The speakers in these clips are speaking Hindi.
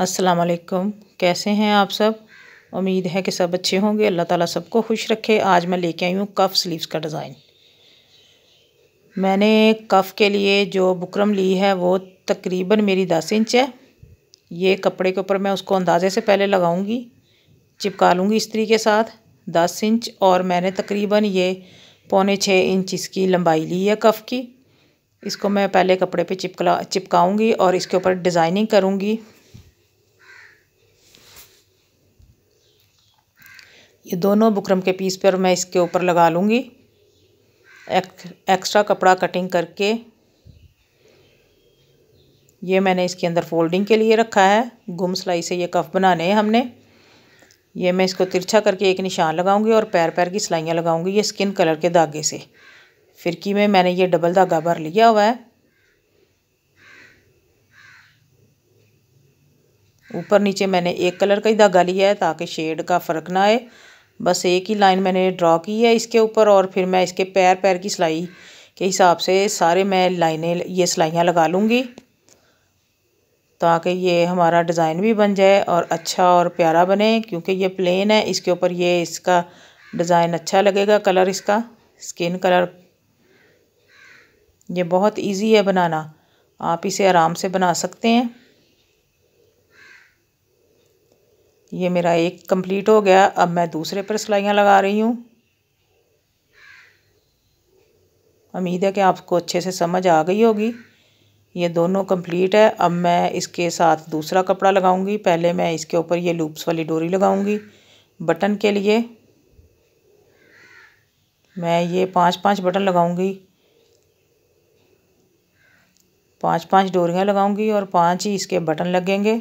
अस्सलाम वालेकुम कैसे हैं आप सब उम्मीद है कि सब अच्छे होंगे अल्लाह ताला सबको खुश रखे आज मैं लेके आई हूँ कफ़ स्लीव्स का डिज़ाइन मैंने कफ़ के लिए जो बुकरम ली है वो तकरीबन मेरी दस इंच है ये कपड़े के ऊपर मैं उसको अंदाज़े से पहले लगाऊंगी चिपका लूँगी इस्त्री के साथ दस इंच और मैंने तकरीबन ये पौने छः इंच इसकी लंबाई ली है कफ़ की इसको मैं पहले कपड़े पे चिपका चिपकाऊंगी और इसके ऊपर डिज़ाइनिंग करूँगी ये दोनों बुकरम के पीस पर मैं इसके ऊपर लगा लूँगी एक, एक्स्ट्रा कपड़ा कटिंग करके ये मैंने इसके अंदर फोल्डिंग के लिए रखा है गुम सिलाई से ये कफ बनाने हैं हमने ये मैं इसको तिरछा करके एक निशान लगाऊंगी और पैर पैर की सिलाइयाँ लगाऊंगी ये स्किन कलर के धागे से फिरकी में मैंने ये डबल धागा भर लिया हुआ है ऊपर नीचे मैंने एक कलर का ही धागा लिया है ताकि शेड का फ़र्क ना आए बस एक ही लाइन मैंने ड्रा की है इसके ऊपर और फिर मैं इसके पैर पैर की सिलाई के हिसाब से सारे मैं लाइनें ये सिलाइयाँ लगा लूँगी ताकि ये हमारा डिज़ाइन भी बन जाए और अच्छा और प्यारा बने क्योंकि ये प्लेन है इसके ऊपर ये इसका डिज़ाइन अच्छा लगेगा कलर इसका स्किन कलर ये बहुत इजी है बनाना आप इसे आराम से बना सकते हैं ये मेरा एक कंप्लीट हो गया अब मैं दूसरे पर सिलाइयाँ लगा रही हूँ उम्मीद है कि आपको अच्छे से समझ आ गई होगी ये दोनों कंप्लीट है अब मैं इसके साथ दूसरा कपड़ा लगाऊंगी पहले मैं इसके ऊपर ये लूप्स वाली डोरी लगाऊंगी बटन के लिए मैं ये पांच पांच बटन लगाऊंगी पांच पांच डोरियां लगाऊंगी और पांच ही इसके बटन लगेंगे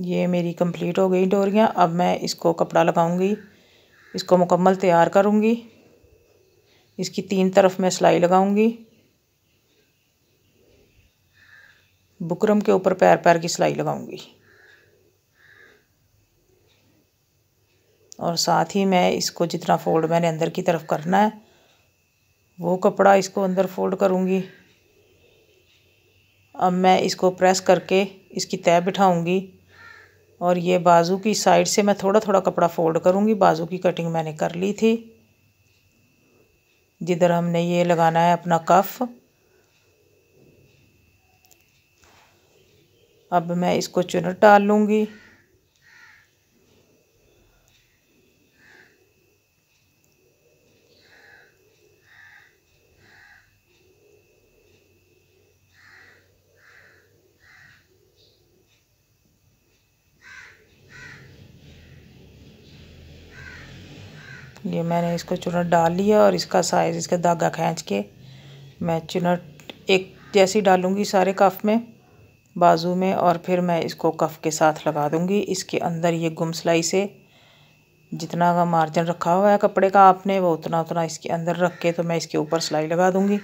ये मेरी कंप्लीट हो गई डोरियाँ अब मैं इसको कपड़ा लगाऊंगी इसको मुकम्मल तैयार करूंगी इसकी तीन तरफ मैं सिलाई लगाऊंगी बुकरम के ऊपर पैर पैर की सिलाई लगाऊंगी और साथ ही मैं इसको जितना फोल्ड मैंने अंदर की तरफ करना है वो कपड़ा इसको अंदर फोल्ड करूँगी अब मैं इसको प्रेस करके इसकी तय बिठाऊँगी और ये बाजू की साइड से मैं थोड़ा थोड़ा कपड़ा फोल्ड करूँगी बाजू की कटिंग मैंने कर ली थी जिधर हमने ये लगाना है अपना कफ अब मैं इसको चुनट डाल लूँगी ये मैंने इसको चुनट डाल लिया और इसका साइज़ इसका धागा खींच के मैं चुनट एक जैसी डालूंगी सारे कफ में बाजू में और फिर मैं इसको कफ के साथ लगा दूंगी इसके अंदर ये गुम सिलाई से जितना का मार्जिन रखा हुआ है कपड़े का आपने वो उतना उतना इसके अंदर रख के तो मैं इसके ऊपर सिलाई लगा दूँगी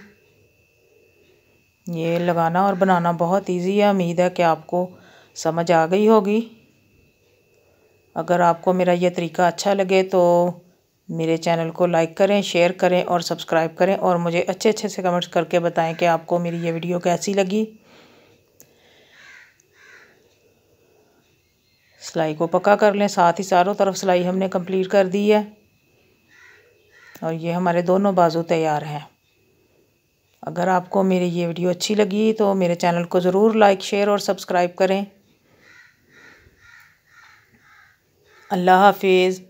ये लगाना और बनाना बहुत ईजी है उम्मीद है कि आपको समझ आ गई होगी अगर आपको मेरा यह तरीका अच्छा लगे तो मेरे चैनल को लाइक करें शेयर करें और सब्सक्राइब करें और मुझे अच्छे अच्छे से कमेंट्स करके बताएं कि आपको मेरी ये वीडियो कैसी लगी सिलाई को पक्का कर लें साथ ही चारों तरफ सिलाई हमने कंप्लीट कर दी है और ये हमारे दोनों बाजू तैयार हैं अगर आपको मेरी ये वीडियो अच्छी लगी तो मेरे चैनल को ज़रूर लाइक शेयर और सब्सक्राइब करें अल्लाह हाफिज़